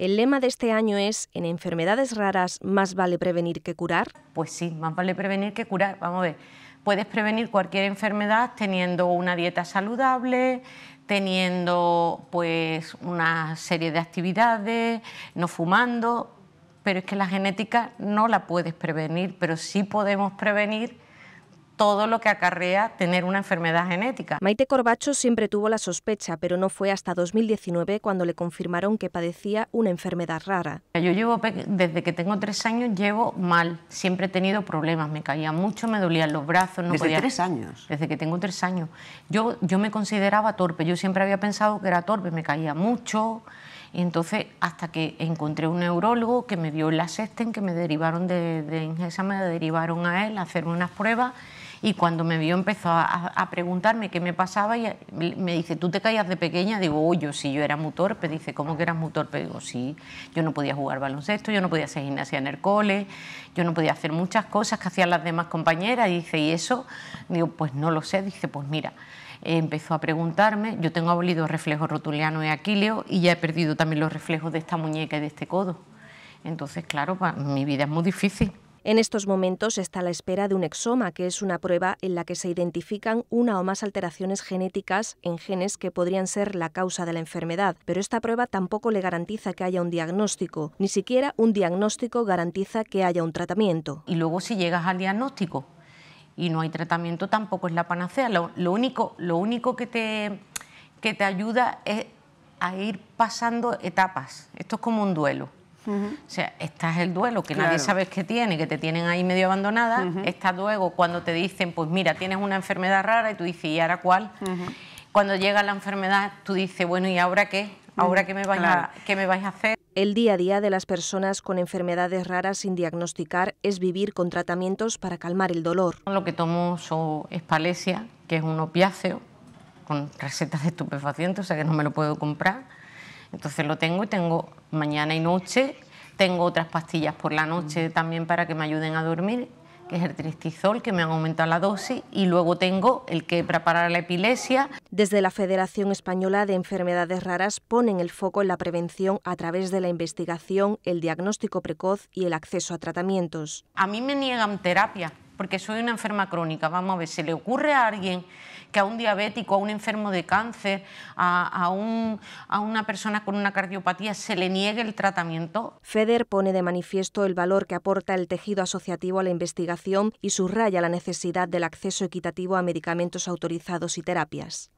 El lema de este año es, en enfermedades raras, más vale prevenir que curar. Pues sí, más vale prevenir que curar. Vamos a ver, puedes prevenir cualquier enfermedad teniendo una dieta saludable, teniendo pues una serie de actividades, no fumando, pero es que la genética no la puedes prevenir, pero sí podemos prevenir todo lo que acarrea tener una enfermedad genética. Maite Corbacho siempre tuvo la sospecha, pero no fue hasta 2019 cuando le confirmaron que padecía una enfermedad rara. Yo llevo, desde que tengo tres años, llevo mal. Siempre he tenido problemas, me caía mucho, me dolían los brazos. No ¿Desde tres años? Desde que tengo tres años. Yo, yo me consideraba torpe, yo siempre había pensado que era torpe, me caía mucho... Y entonces, hasta que encontré un neurólogo que me vio en la ...en que me derivaron de, de Ingesa, me derivaron a él a hacerme unas pruebas. Y cuando me vio empezó a, preguntarme qué me pasaba y me dice, ¿tú te caías de pequeña? Digo, oye, si sí, yo era muy torpe. Dice, ¿cómo que eras muy torpe? Digo, sí, yo no podía jugar baloncesto, yo no podía hacer gimnasia en el cole, yo no podía hacer muchas cosas que hacían las demás compañeras. Y dice, ¿y eso? Digo, pues no lo sé. Dice, pues mira, empezó a preguntarme, yo tengo abolido reflejos rotuliano y Aquileo y ya he perdido también los reflejos de esta muñeca y de este codo. Entonces, claro, mi vida es muy difícil. En estos momentos está a la espera de un exoma, que es una prueba en la que se identifican una o más alteraciones genéticas en genes que podrían ser la causa de la enfermedad, pero esta prueba tampoco le garantiza que haya un diagnóstico, ni siquiera un diagnóstico garantiza que haya un tratamiento. Y luego si llegas al diagnóstico, y no hay tratamiento tampoco es la panacea. Lo, único, lo único que, te, que te ayuda es a ir pasando etapas. Esto es como un duelo. O sea, estás el duelo que nadie sabe que tiene, que te tienen ahí medio abandonada. esta luego cuando te dicen, pues mira, tienes una enfermedad rara y tú dices, ¿y ahora cuál? Cuando llega la enfermedad, tú dices, bueno, ¿y ahora qué? ahora mm, que me vais, a, me vais a hacer. El día a día de las personas con enfermedades raras sin diagnosticar es vivir con tratamientos para calmar el dolor. Lo que tomo es espalesia, que es un opiáceo, con recetas de estupefacientes, o sea que no me lo puedo comprar. Entonces lo tengo y tengo mañana y noche. Tengo otras pastillas por la noche también para que me ayuden a dormir que es el tristizol, que me han aumentado la dosis, y luego tengo el que preparar la epilepsia. Desde la Federación Española de Enfermedades Raras ponen el foco en la prevención a través de la investigación, el diagnóstico precoz y el acceso a tratamientos. A mí me niegan terapia porque soy una enferma crónica. Vamos a ver, ¿se le ocurre a alguien que a un diabético, a un enfermo de cáncer, a, a una persona con una cardiopatía se le niegue el tratamiento? FEDER pone de manifiesto el valor que aporta el tejido asociativo a la investigación y subraya la necesidad del acceso equitativo a medicamentos autorizados y terapias.